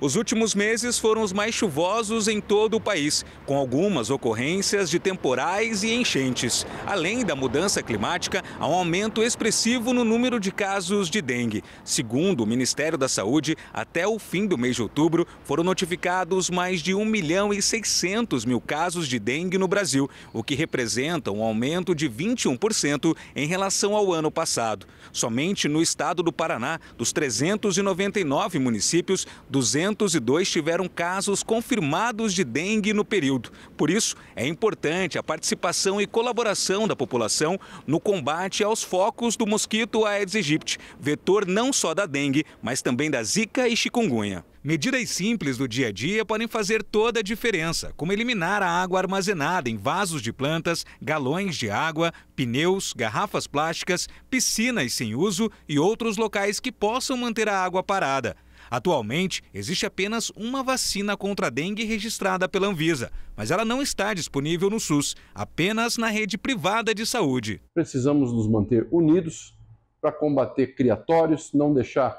Os últimos meses foram os mais chuvosos em todo o país, com algumas ocorrências de temporais e enchentes. Além da mudança climática, há um aumento expressivo no número de casos de dengue. Segundo o Ministério da Saúde, até o fim do mês de outubro foram notificados mais de 1 milhão e 600 mil casos de dengue no Brasil, o que representa um aumento de 21% em relação ao ano passado. Somente no estado do Paraná, dos 399 municípios, 200 202 tiveram casos confirmados de dengue no período. Por isso, é importante a participação e colaboração da população no combate aos focos do mosquito Aedes aegypti, vetor não só da dengue, mas também da zika e chikungunya. Medidas simples do dia a dia podem fazer toda a diferença, como eliminar a água armazenada em vasos de plantas, galões de água, pneus, garrafas plásticas, piscinas sem uso e outros locais que possam manter a água parada. Atualmente, existe apenas uma vacina contra a dengue registrada pela Anvisa, mas ela não está disponível no SUS, apenas na rede privada de saúde. Precisamos nos manter unidos para combater criatórios, não deixar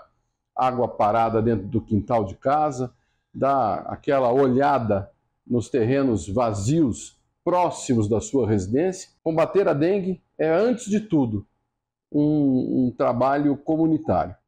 água parada dentro do quintal de casa, dar aquela olhada nos terrenos vazios próximos da sua residência. Combater a dengue é, antes de tudo, um, um trabalho comunitário.